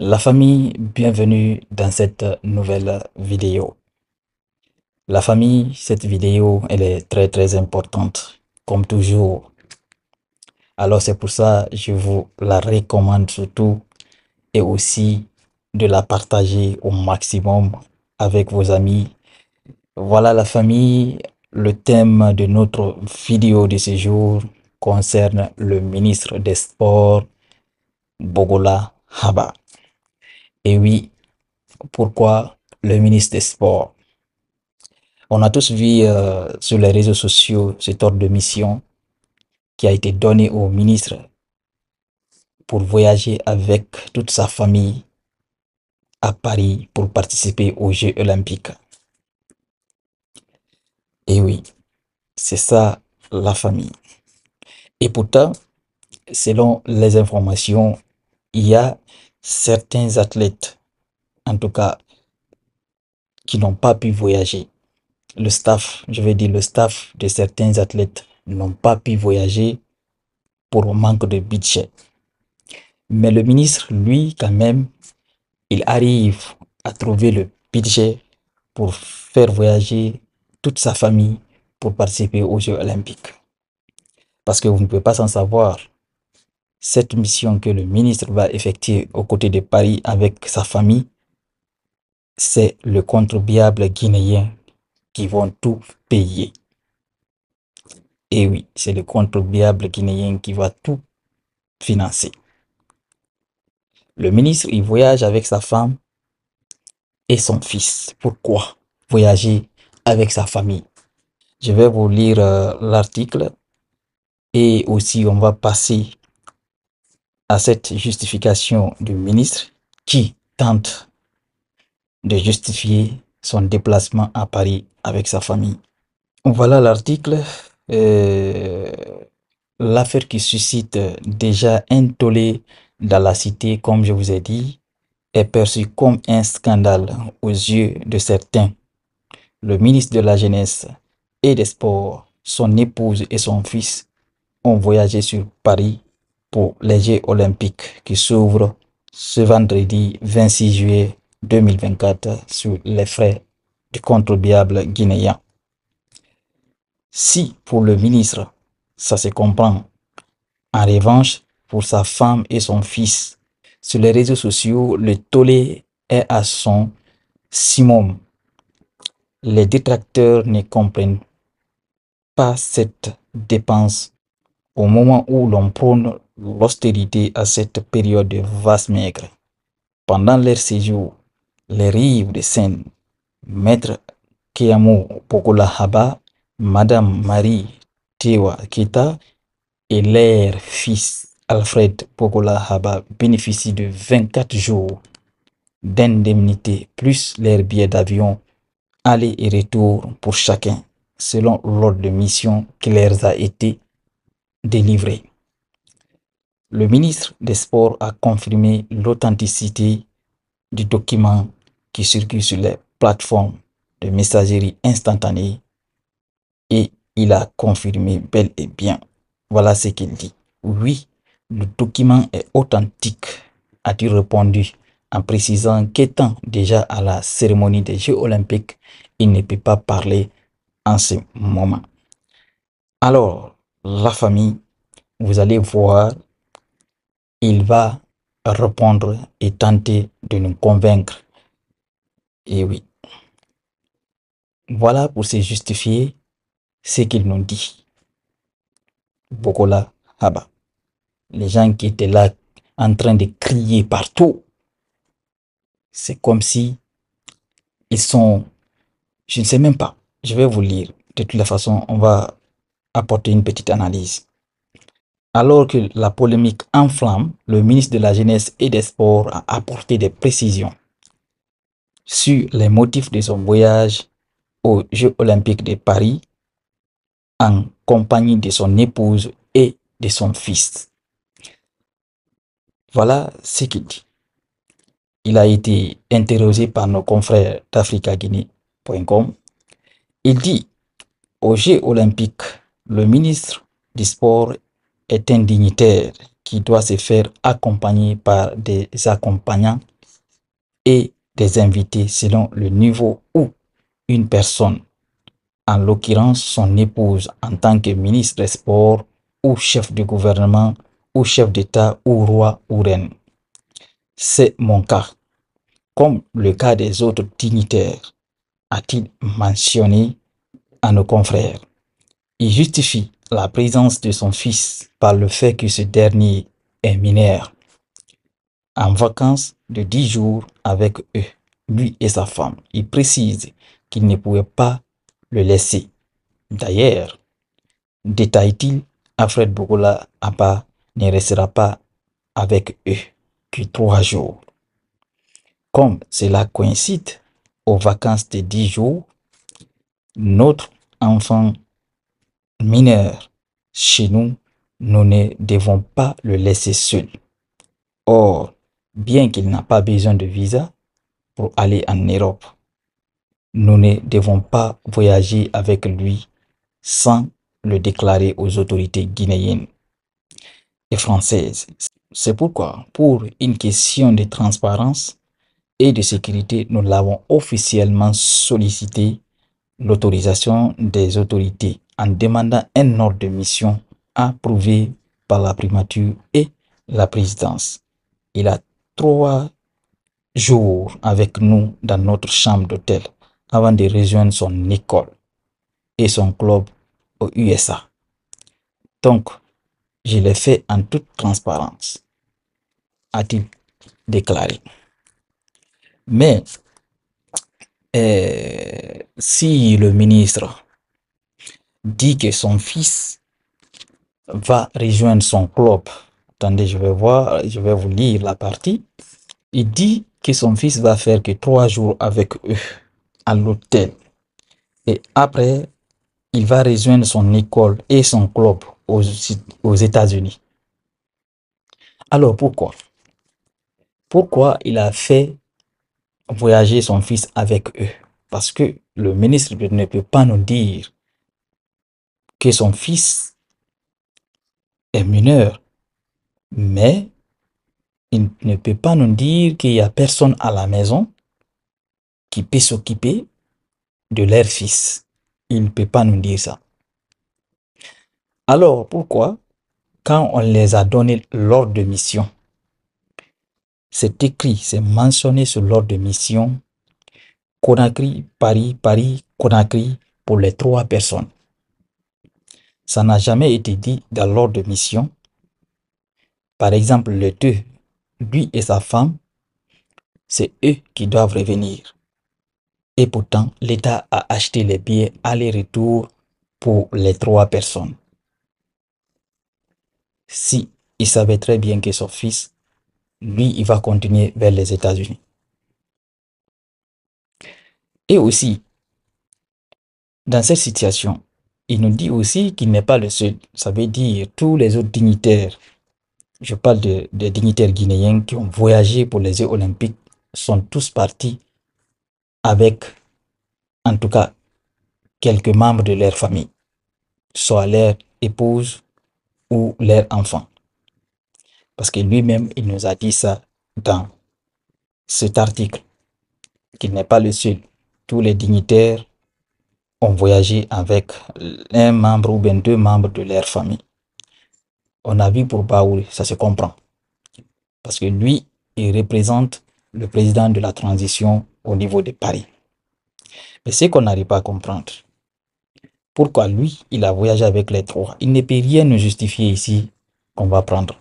La famille, bienvenue dans cette nouvelle vidéo. La famille, cette vidéo, elle est très très importante, comme toujours. Alors c'est pour ça que je vous la recommande surtout et aussi de la partager au maximum avec vos amis. Voilà la famille, le thème de notre vidéo de ce jour concerne le ministre des Sports, Bogola Haba. Et oui, pourquoi le ministre des Sports On a tous vu euh, sur les réseaux sociaux cet ordre de mission qui a été donné au ministre pour voyager avec toute sa famille à Paris pour participer aux Jeux olympiques. Et oui, c'est ça la famille. Et pourtant, selon les informations, il y a certains athlètes, en tout cas, qui n'ont pas pu voyager. Le staff, je vais dire le staff de certains athlètes n'ont pas pu voyager pour manque de budget. Mais le ministre, lui, quand même, il arrive à trouver le budget pour faire voyager toute sa famille pour participer aux Jeux olympiques. Parce que vous ne pouvez pas s'en savoir, cette mission que le ministre va effectuer aux côtés de Paris avec sa famille, c'est le contribuable guinéen qui va tout payer. Et oui, c'est le contribuable guinéen qui va tout financer. Le ministre, il voyage avec sa femme et son fils. Pourquoi voyager avec sa famille Je vais vous lire euh, l'article et aussi on va passer à cette justification du ministre qui tente de justifier son déplacement à Paris avec sa famille. Voilà l'article. Euh, l'affaire qui suscite déjà un tollé dans la cité, comme je vous ai dit, est perçue comme un scandale aux yeux de certains. Le ministre de la Jeunesse et des Sports, son épouse et son fils ont voyagé sur Paris pour les Jeux olympiques qui s'ouvrent ce vendredi 26 juillet 2024 sur les frais du contribuable guinéen. Si pour le ministre, ça se comprend. En revanche, pour sa femme et son fils, sur les réseaux sociaux, le tollé est à son simum. Les détracteurs ne comprennent pas cette dépense au moment où l'on prône l'austérité à cette période de vaste maigre. Pendant leur séjour, les rives de Seine, Maître Kiamo Pokolahaba, Madame Marie Tewa Keta et leur fils Alfred Pokolahaba bénéficient de 24 jours d'indemnité plus leurs billets d'avion aller et retour pour chacun selon l'ordre de mission qui leur a été délivré. Le ministre des Sports a confirmé l'authenticité du document qui circule sur les plateformes de messagerie instantanée et il a confirmé bel et bien. Voilà ce qu'il dit. Oui, le document est authentique, a-t-il répondu en précisant qu'étant déjà à la cérémonie des Jeux olympiques, il ne peut pas parler en ce moment. Alors, la famille, vous allez voir il va répondre et tenter de nous convaincre. Et oui. Voilà pour se justifier ce qu'il nous dit. Bokola Haba. Les gens qui étaient là en train de crier partout. C'est comme si ils sont... Je ne sais même pas. Je vais vous lire. De toute façon, on va apporter une petite analyse. Alors que la polémique enflamme, le ministre de la Jeunesse et des Sports a apporté des précisions sur les motifs de son voyage aux Jeux olympiques de Paris en compagnie de son épouse et de son fils. Voilà ce qu'il dit. Il a été interrogé par nos confrères d'AfricaGuinée.com. Il dit, aux Jeux olympiques, le ministre du Sport est un dignitaire qui doit se faire accompagner par des accompagnants et des invités selon le niveau où une personne, en l'occurrence son épouse en tant que ministre des Sports ou chef de gouvernement ou chef d'État ou roi ou reine. C'est mon cas. Comme le cas des autres dignitaires, a-t-il mentionné à nos confrères. Il justifie la présence de son fils par le fait que ce dernier est mineur, en vacances de dix jours avec eux, lui et sa femme. Il précise qu'il ne pouvait pas le laisser. D'ailleurs, détaille-t-il, Alfred Bogola Abba ne restera pas avec eux que trois jours. Comme cela coïncide aux vacances de dix jours, notre enfant mineur chez nous, nous ne devons pas le laisser seul. Or, bien qu'il n'a pas besoin de visa pour aller en Europe, nous ne devons pas voyager avec lui sans le déclarer aux autorités guinéennes et françaises. C'est pourquoi, pour une question de transparence et de sécurité, nous l'avons officiellement sollicité l'autorisation des autorités en demandant un ordre de mission approuvé par la primature et la présidence. Il a trois jours avec nous dans notre chambre d'hôtel avant de rejoindre son école et son club aux USA. Donc, je l'ai fait en toute transparence, a-t-il déclaré. Mais euh, si le ministre dit que son fils va rejoindre son club. Attendez, je vais voir, je vais vous lire la partie. Il dit que son fils va faire que trois jours avec eux à l'hôtel. Et après, il va rejoindre son école et son club aux, aux États-Unis. Alors pourquoi Pourquoi il a fait voyager son fils avec eux Parce que le ministre ne peut pas nous dire que son fils est mineur, mais il ne peut pas nous dire qu'il n'y a personne à la maison qui peut s'occuper de leur fils. Il ne peut pas nous dire ça. Alors pourquoi, quand on les a donné l'ordre de mission, c'est écrit, c'est mentionné sur l'ordre de mission, Conakry, Paris, Paris, Conakry, pour les trois personnes. Ça n'a jamais été dit dans l'ordre de mission. Par exemple, le deux, lui et sa femme, c'est eux qui doivent revenir. Et pourtant, l'État a acheté les billets aller-retour pour les trois personnes. Si il savait très bien que son fils, lui, il va continuer vers les États-Unis. Et aussi, dans cette situation, il nous dit aussi qu'il n'est pas le seul. Ça veut dire tous les autres dignitaires. Je parle des dignitaires guinéens qui ont voyagé pour les Jeux olympiques sont tous partis avec, en tout cas, quelques membres de leur famille, soit leur épouse ou leur enfant. Parce que lui-même, il nous a dit ça dans cet article, qu'il n'est pas le seul. Tous les dignitaires ont voyagé avec un membre ou bien deux membres de leur famille. On a vu pour Baouri, ça se comprend. Parce que lui, il représente le président de la transition au niveau de Paris. Mais ce qu'on n'arrive pas à comprendre, pourquoi lui, il a voyagé avec les trois Il ne peut rien nous justifier ici qu'on va prendre.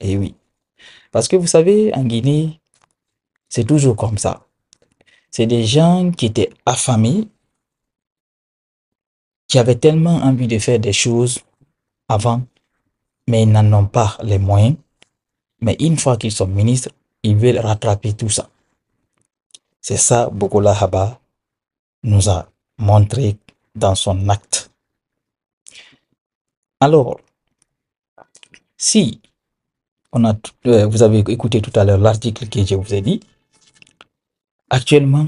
Et eh oui. Parce que vous savez, en Guinée, c'est toujours comme ça. C'est des gens qui étaient affamés, qui avaient tellement envie de faire des choses avant, mais ils n'en ont pas les moyens. Mais une fois qu'ils sont ministres, ils veulent rattraper tout ça. C'est ça Bokola nous a montré dans son acte. Alors, si euh, vous avez écouté tout à l'heure l'article que je vous ai dit, actuellement,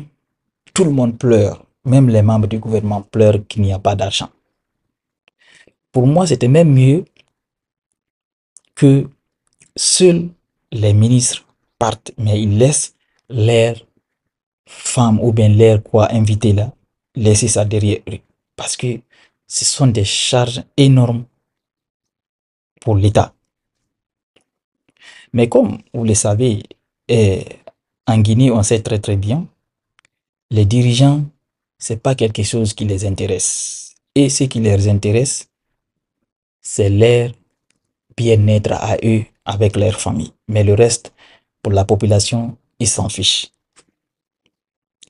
tout le monde pleure même les membres du gouvernement pleurent qu'il n'y a pas d'argent. Pour moi, c'était même mieux que seuls les ministres partent, mais ils laissent leurs femmes ou bien l'air quoi invité là, laisser ça derrière eux. Parce que ce sont des charges énormes pour l'État. Mais comme vous le savez, eh, en Guinée, on sait très très bien, les dirigeants c'est pas quelque chose qui les intéresse. Et ce qui les intéresse, c'est leur bien-être à eux avec leur famille. Mais le reste, pour la population, ils s'en fichent.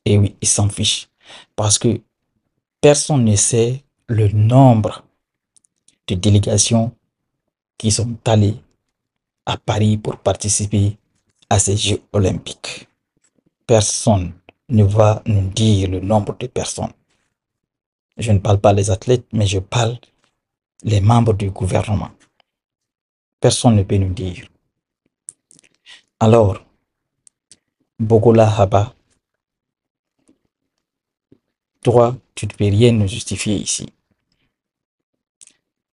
Et oui, ils s'en fichent. Parce que personne ne sait le nombre de délégations qui sont allées à Paris pour participer à ces Jeux olympiques. Personne ne va nous dire le nombre de personnes. Je ne parle pas les athlètes, mais je parle les membres du gouvernement. Personne ne peut nous dire. Alors, Bogola toi, tu ne peux rien nous justifier ici.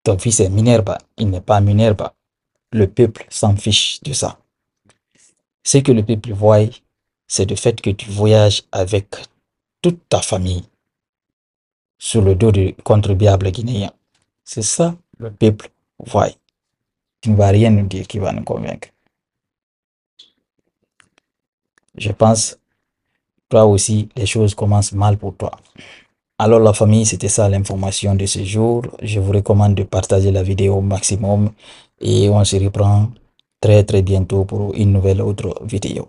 Ton fils est Minerva, il n'est pas Minerva. Le peuple s'en fiche de ça. Ce que le peuple voit, c'est le fait que tu voyages avec toute ta famille sur le dos du contribuable guinéen. C'est ça le peuple voit. Tu ne vas rien nous dire qui va nous convaincre. Je pense, toi aussi, les choses commencent mal pour toi. Alors la famille, c'était ça l'information de ce jour. Je vous recommande de partager la vidéo au maximum et on se reprend très très bientôt pour une nouvelle autre vidéo.